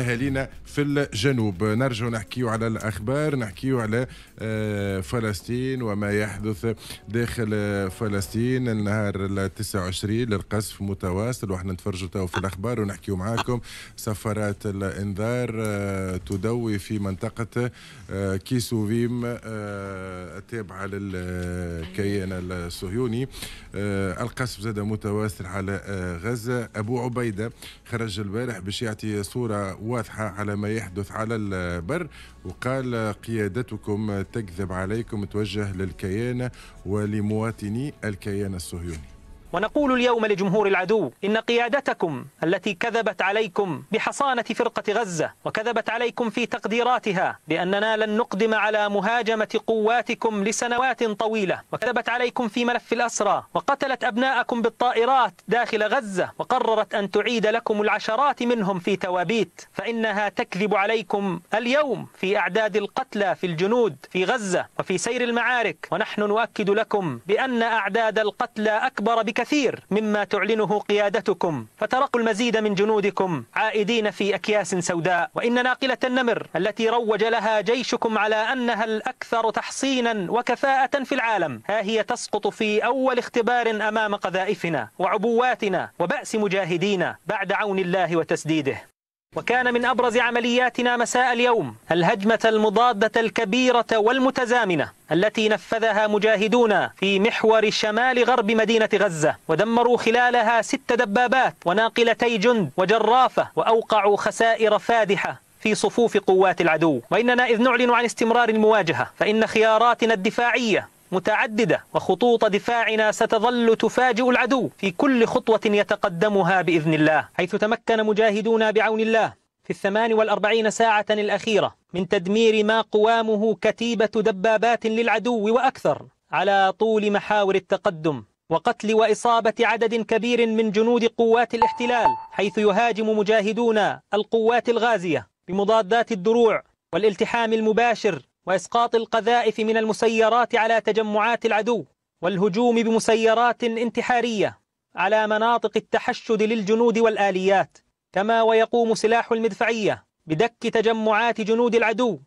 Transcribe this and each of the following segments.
اهالينا في الجنوب نرجع نحكيو على الاخبار نحكيو على آه، فلسطين وما يحدث داخل آه، فلسطين النهار ال 29 للقصف متواصل واحنا نتفرجوا تو في الاخبار ونحكيو معاكم سفارات الانذار آه، تدوي في منطقه كيسوفيم التابعه للكيان الصهيوني القصف زاد متواصل على غزه ابو عبيده خرج البارح باش يعطي صوره واضحة على ما يحدث على البر وقال قيادتكم تكذب عليكم توجه للكيان ولمواطني الكيان الصهيوني ونقول اليوم لجمهور العدو إن قيادتكم التي كذبت عليكم بحصانة فرقة غزة وكذبت عليكم في تقديراتها بأننا لن نقدم على مهاجمة قواتكم لسنوات طويلة وكذبت عليكم في ملف الأسرى وقتلت أبناءكم بالطائرات داخل غزة وقررت أن تعيد لكم العشرات منهم في توابيت فإنها تكذب عليكم اليوم في أعداد القتلى في الجنود في غزة وفي سير المعارك ونحن نؤكد لكم بأن أعداد القتلى أكبر بكثير الكثير مما تعلنه قيادتكم فترقوا المزيد من جنودكم عائدين في أكياس سوداء وإن ناقلة النمر التي روج لها جيشكم على أنها الأكثر تحصينا وكفاءة في العالم ها هي تسقط في أول اختبار أمام قذائفنا وعبواتنا وبأس مجاهدينا بعد عون الله وتسديده وكان من أبرز عملياتنا مساء اليوم الهجمة المضادة الكبيرة والمتزامنة التي نفذها مجاهدون في محور شمال غرب مدينة غزة ودمروا خلالها ست دبابات وناقلتي جند وجرافة وأوقعوا خسائر فادحة في صفوف قوات العدو وإننا إذ نعلن عن استمرار المواجهة فإن خياراتنا الدفاعية متعددة وخطوط دفاعنا ستظل تفاجئ العدو في كل خطوة يتقدمها بإذن الله حيث تمكن مجاهدونا بعون الله في الثمان والأربعين ساعة الأخيرة من تدمير ما قوامه كتيبة دبابات للعدو وأكثر على طول محاور التقدم وقتل وإصابة عدد كبير من جنود قوات الاحتلال حيث يهاجم مجاهدونا القوات الغازية بمضادات الدروع والالتحام المباشر وإسقاط القذائف من المسيرات على تجمعات العدو والهجوم بمسيرات انتحارية على مناطق التحشد للجنود والآليات كما ويقوم سلاح المدفعية بدك تجمعات جنود العدو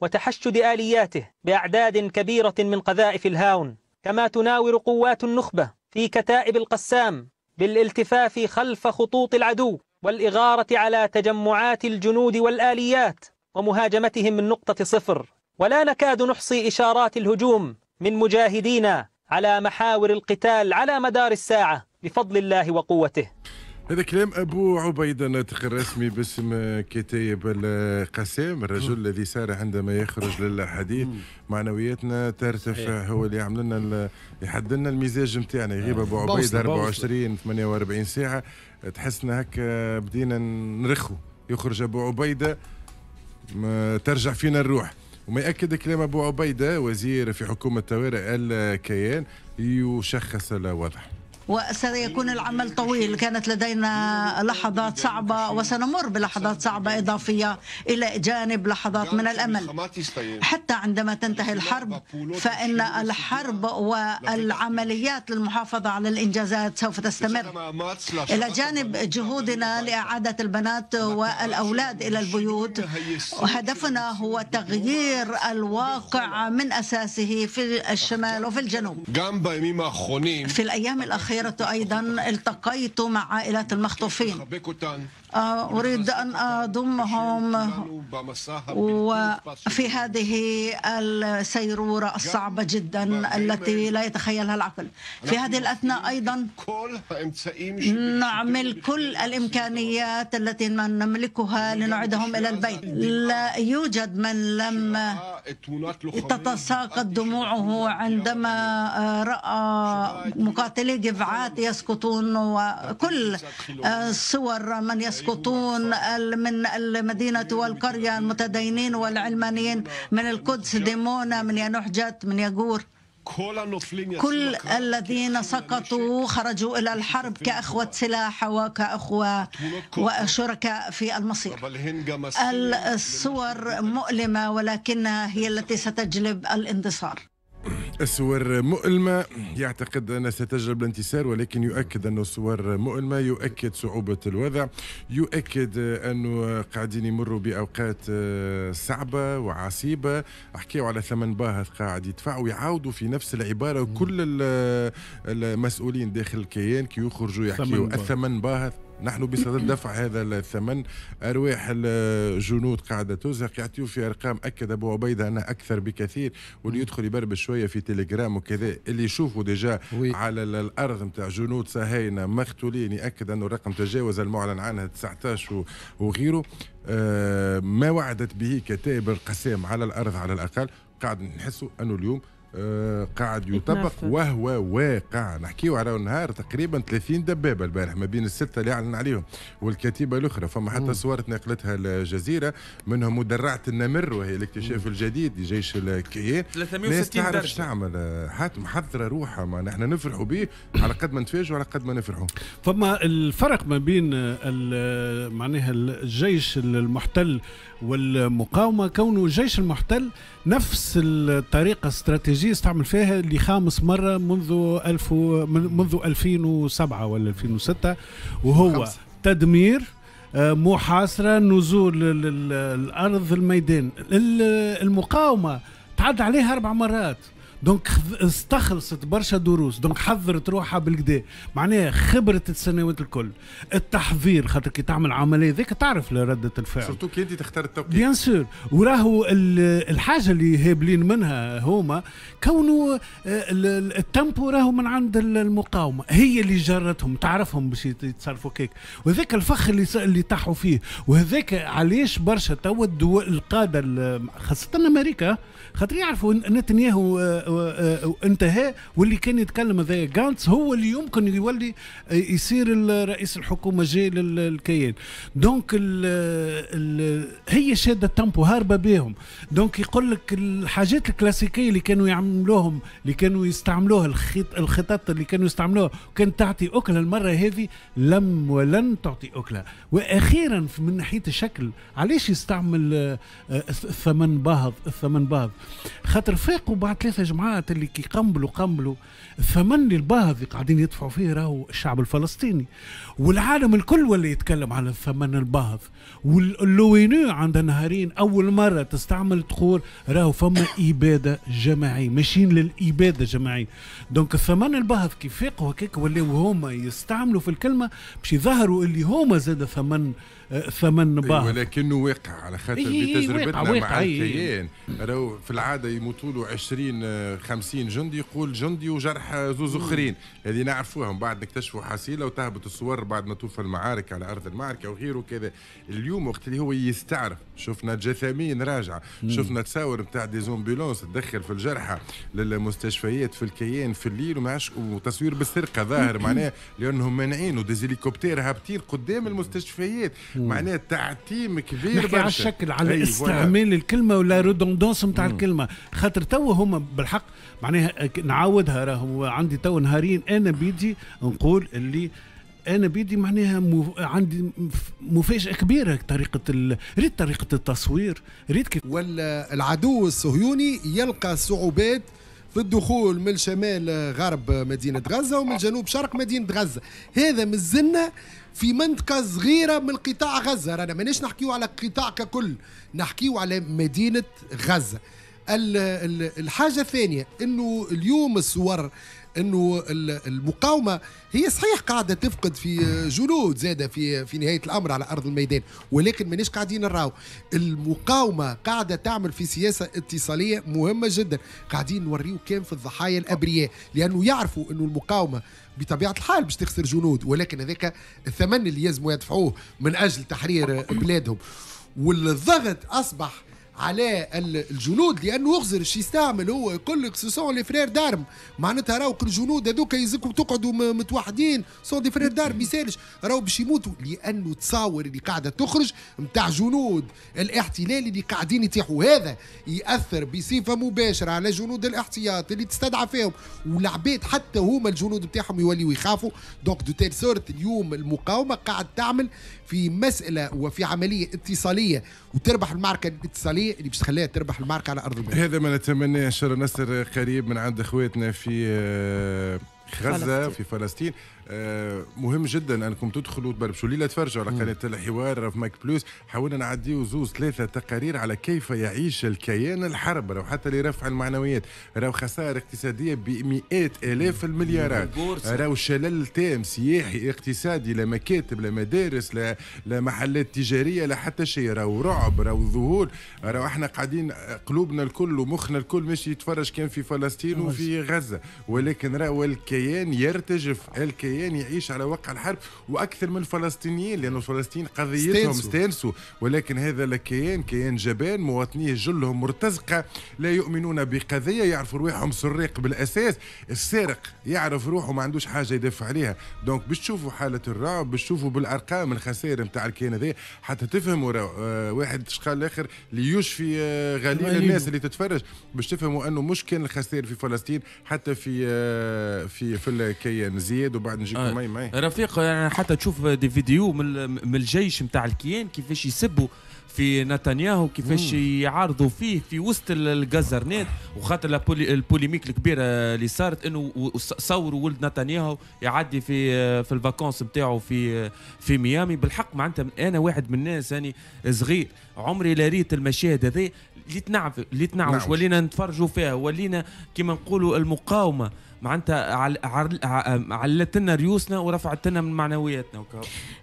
وتحشد آلياته بأعداد كبيرة من قذائف الهاون كما تناور قوات النخبة في كتائب القسام بالالتفاف خلف خطوط العدو والإغارة على تجمعات الجنود والآليات ومهاجمتهم من نقطة صفر ولا نكاد نحصي إشارات الهجوم من مجاهدينا على محاور القتال على مدار الساعة بفضل الله وقوته هذا كلام ابو عبيدة الناطق الرسمي باسم كتايب القسام الرجل الذي سار عندما يخرج للحديث معنوياتنا ترتفع إيه. هو اللي يعمل لنا يحدد لنا المزاج نتاعنا يغيب ابو عبيدة 24 48 ساعه تحسنا هكا بدينا نرخو يخرج ابو عبيده ما ترجع فينا الروح وما يأكد كلام أبو عبيدة وزير في حكومة توارئ الكيان يشخص الوضع وسيكون العمل طويل كانت لدينا لحظات صعبة وسنمر بلحظات صعبة إضافية إلى جانب لحظات من الأمل حتى عندما تنتهي الحرب فإن الحرب والعمليات للمحافظة على الإنجازات سوف تستمر إلى جانب جهودنا لإعادة البنات والأولاد إلى البيوت وهدفنا هو تغيير الواقع من أساسه في الشمال وفي الجنوب e في الأيام الأخيرة القاهرة أيضا التقيت مع عائلات المخطوفين أريد أن أضمهم وفي هذه السيرورة الصعبة جدا التي لا يتخيلها العقل في هذه الأثناء أيضا نعمل كل الإمكانيات التي نملكها لنعدهم إلى البيت لا يوجد من لم تتساقط دموعه عندما آه، رأى مقاتلي جفعات يسقطون وكل آه، صور من أيوة، يسقطون من المدينة والقرية المتدينين والعلمانيين من القدس ديمونا من ينحجت من يجور كل الذين سقطوا خرجوا إلى الحرب كأخوة سلاح وكأخوة وشركاء في المصير الصور مؤلمة ولكنها هي التي ستجلب الانتصار الصور مؤلمة يعتقد أن ستجلب الانتصار ولكن يؤكد أن الصور مؤلمة يؤكد صعوبة الوضع يؤكد أنه قاعدين يمروا بأوقات آه، صعبة وعصيبة حكيوا على ثمن باهظ قاعد يدفع ويعاودوا في نفس العبارة وكل المسؤولين داخل الكيان كي يخرجوا يحكيوا الثمن باهظ نحن بصدد دفع هذا الثمن أرواح الجنود قاعدة تزهق يعطيو في أرقام أكد أبو عبيدة أنها أكثر بكثير واللي يدخل يبربش شوية في تليجرام وكذا اللي يشوفوا ديجا وي. على الأرض نتاع جنود صهاينه مقتولين يأكد أنه الرقم تجاوز المعلن عنها 19 وغيره آه، ما وعدت به كتائب القسام على الأرض على الأقل قاعد نحسوا أنه اليوم قاعد يطبق وهو واقع نحكيو على النهار تقريبا 30 دبابه البارح ما بين السته اللي اعلن عليهم والكتيبه الاخرى فما حتى صور نقلتها الجزيره منهم مدرعه النمر وهي الاكتشاف الجديد لجيش الكيان 360 درجه ناس تعمل حاتم محذرة روحها ما نحن نفرحوا به على قد ما نتفاجئوا على قد ما نفرحوا فما الفرق ما بين معناها الجيش المحتل والمقاومه كونه الجيش المحتل نفس الطريقه استراتيجيه تكنولوجيا استعمل فيها لخامس مره منذ ألف منذ 2007 ولا 2006 وهو خمسة. تدمير آه، محاصره نزول الارض الميدان المقاومه تعدى عليها اربع مرات دونك استخلصت برشا دروس دونك حضرت روحها بالكدا معناها خبره السنوات الكل التحضير خاطر كي تعمل عمليه ذيك تعرف رده الفعل سورتو كي انت تختار التوقيت بيان سور وراهو الحاجه اللي هابلين منها هما كونوا آه، التمبو راهو من عند المقاومه هي اللي جرتهم تعرفهم باش يتصرفوا كيك وذاك الفخ اللي اللي طاحوا فيه وهذاك علاش برشا توا القاده خاصه امريكا خاطر يعرفوا نتنياهو آه، آه، آه، انتهى واللي كان يتكلم هذا غانتس هو اللي يمكن يولي آه، يصير رئيس الحكومه جاي للكيان دونك الـ الـ هي شاده تامبو هاربه بهم دونك يقول لك الحاجات الكلاسيكيه اللي كانوا يعملوهم اللي كانوا يستعملوها الخطط اللي كانوا يستعملوها كانت تعطي اكله المره هذه لم ولن تعطي اكله واخيرا من ناحيه الشكل علاش يستعمل الثمن باهظ الثمن باهظ خاطر فاقوا بعد ثلاثه الجماعات اللي كيقنبلوا قنبلوا الثمن الباهظ قاعدين يدفعوا فيه راهو الشعب الفلسطيني والعالم الكل ولا يتكلم على الثمن الباهظ واللوينو عندها نهارين اول مره تستعمل تقول راهو فما اباده جماعي ماشيين للاباده جماعي دونك الثمن الباهظ كيفاقوا هكاك ولاو هما يستعملوا في الكلمه باش يظهروا اللي هما زاد ثمن أه، ثمن أيوة ولكنه واقع على خاطر بتجربتنا إيه، إيه، إيه، مع الكيان راهو في العاده يموتوا له 20 50 أه، جندي يقول جندي وجرح أه، زوز اخرين هذه نعرفوها من بعد نكتشفوا حصيله وتهبط الصور بعد ما توفى المعارك على ارض المعركه وغيره كذا اليوم وقت اللي هو يستعرف شفنا جثامين راجعه شفنا تصاور نتاع دي زومبيلونس تدخل في الجرحى للمستشفيات في الكيان في الليل ومعش وتصوير بالسرقه ظاهر معناه لانهم مانعين وديزيليكوبتير هابطين قدام المستشفيات معناها تعتيم كبير نحكي على الشكل على أيوة. استعمال الكلمه ولا ريدوندونس نتاع الكلمه خاطر تو هما بالحق معناها نعاودها راهو عندي تو نهارين انا بيدي نقول اللي انا بيدي معناها مف... عندي مفاجاه كبيره طريقه ال... ريت طريقه التصوير ريت كيف ولا العدو الصهيوني يلقى صعوبات بالدخول من شمال غرب مدينة غزة ومن جنوب شرق مدينة غزة هذا مزلنا في منطقة صغيرة من قطاع غزة رانا ماناش نحكيو على القطاع ككل نحكيو على مدينة غزة الحاجه الثانيه انه اليوم الصور انه المقاومه هي صحيح قاعده تفقد في جنود زاده في في نهايه الامر على ارض الميدان ولكن مانيش قاعدين نراو المقاومه قاعده تعمل في سياسه اتصاليه مهمه جدا قاعدين نوريو كان في الضحايا الابرياء لانه يعرفوا انه المقاومه بطبيعه الحال باش تخسر جنود ولكن هذاك الثمن اللي يلزموا يدفعوه من اجل تحرير بلادهم والضغط اصبح على الجنود لانه يغزر شي يستعمل هو يقول لك سون لي فرير دارم معناتها راهو الجنود هذوك يزكوا تقعدوا متوحدين سون دي فرير دارم يسالش راهو باش يموتوا لانه تصاور اللي قاعده تخرج نتاع جنود الاحتلال اللي قاعدين يتيحوا هذا ياثر بصفه مباشره على جنود الاحتياط اللي تستدعى فيهم والعباد حتى هما الجنود نتاعهم يوليوا يخافوا دونك دو تيل سورت اليوم المقاومه قاعد تعمل في مساله وفي عمليه اتصاليه وتربح المعركه الاتصاليه القويه اللي باش تخليها تربح الماركه على ارض الميدان. هذا ما نتمناه الله نصر قريب من عند اخواتنا في آه، غزه في فلسطين آه، مهم جدا انكم تدخلوا تبربشوا ليله تفرجوا على قناه الحوار في ماك بلوس حاولنا نعديو زوز ثلاثه تقارير على كيف يعيش الكيان الحرب لو حتى لرفع المعنويات راهو خسائر اقتصاديه بمئات الاف المليارات راهو شلل تام سياحي اقتصادي لا مكاتب لا مدارس لا محلات تجاريه لا حتى شيء راهو رعب راهو ظهور راهو احنا قاعدين قلوبنا الكل ومخنا الكل ماشي يتفرج كان في فلسطين وفي غزه ولكن راهو الكيان يرتجف الكيان السوريان يعيش على واقع الحرب واكثر من الفلسطينيين لان الفلسطينيين قضيتهم استانسوا ولكن هذا الكيان كيان جبان مواطنيه جلهم مرتزقه لا يؤمنون بقضيه يعرفوا رواحهم سراق بالاساس السارق يعرف روحه ما عندوش حاجه يدافع عليها دونك باش تشوفوا حاله الرعب باش تشوفوا بالارقام الخسائر نتاع الكيان هذا حتى تفهموا آه، واحد اش قال الاخر ليشفي آه، غليل الناس اللي تتفرج باش تفهموا انه مش كان الخسائر في فلسطين حتى في آه، في في الكيان زياد وبعد نجيبكم آه. مي مي رفيق يعني حتى تشوف دي فيديو من الجيش نتاع الكيان كيفاش يسبوا في نتنياهو كيفاش يعارضوا فيه في وسط الجزرنات وخاطر البوليميك الكبيره آه، اللي صارت انه صوروا ولد نتنياهو يعدي في آه، في الفاكونس نتاعو في آه، في ميامي بالحق معناتها انا واحد من الناس يعني صغير عمري لا ريت المشاهد هذه اللي تنعف اللي تنعف ولينا نتفرجوا فيها ولينا كما نقولوا المقاومه معناتها علت لنا ريوسنا ورفعت لنا من معنوياتنا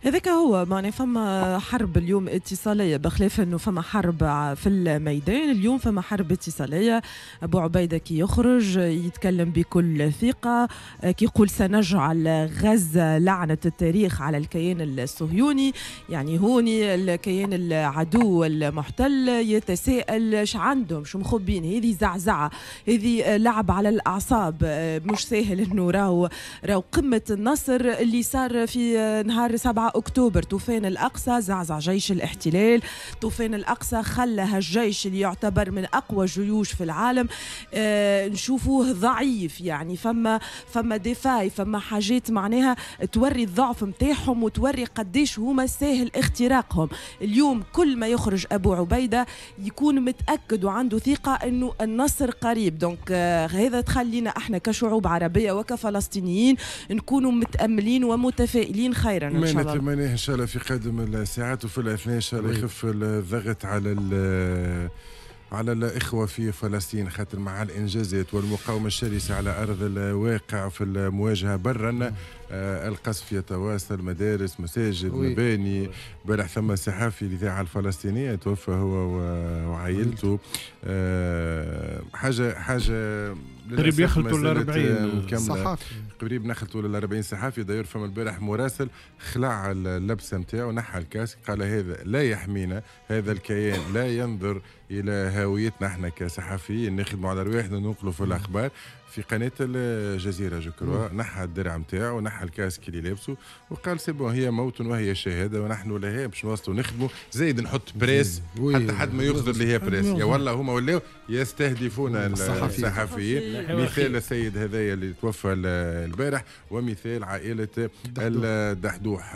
هذاك هو معناتها فما حرب اليوم اتصاليه بخلاف خلاف انه فما حرب في الميدان اليوم فما حرب اتصاليه ابو عبيده كي يخرج يتكلم بكل ثقه كي يقول سنجعل غزه لعنه التاريخ على الكيان الصهيوني يعني هوني الكيان العدو المحتل يتساءل ش عندهم شو مخبين هذه زعزعه هذه لعب على الاعصاب مش ساهل انه راهو راهو قمه النصر اللي صار في نهار 7 اكتوبر طوفان الاقصى زعزع جيش الاحتلال طوفان الأقصى خلى هالجيش اللي يعتبر من أقوى جيوش في العالم آه نشوفوه ضعيف يعني فما فما دفاعي فما حاجات معناها توري الضعف نتاعهم وتوري قديش هما ساهل اختراقهم اليوم كل ما يخرج أبو عبيدة يكون متأكد وعنده ثقة أنه النصر قريب دونك آه هذا تخلينا احنا كشعوب عربية وكفلسطينيين نكونوا متأملين ومتفائلين خيرا إن شاء الله نتمناه إن شاء الله في قادم الساعات وفي الأثناء إن شاء الله طيب. يخف الضغط على على الإخوة في فلسطين خاطر مع الإنجازات والمقاومة الشرسة على أرض الواقع في المواجهة برا آه، القصف يتواصل مدارس مساجد مباني بارح ثم صحافي الإذاعة الفلسطينية توفى هو وعائلته آه، حاجة حاجة قريب يخلطوا ال 40 صحافي قريب نخلطوا ل 40 صحافي داير فما البارح مراسل خلع اللبسه نتاعو نحى الكاسك قال هذا لا يحمينا هذا الكيان لا ينظر الى هويتنا احنا كصحفيين نخدموا على رواحنا وننقلوا في الاخبار في قناه الجزيره جو نحى الدرع نتاعو ونحى الكاسك اللي لابسه وقال سي هي موت وهي شهاده ونحن لها باش نواصلوا نخدموا زايد نحط بريس حتى حد ما يخزر اللي هي بريس يا والله هما ولاو يستهدفون الصحفيين مثال السيد هذايا اللي توفى البارح ومثال عائلة الدحدوح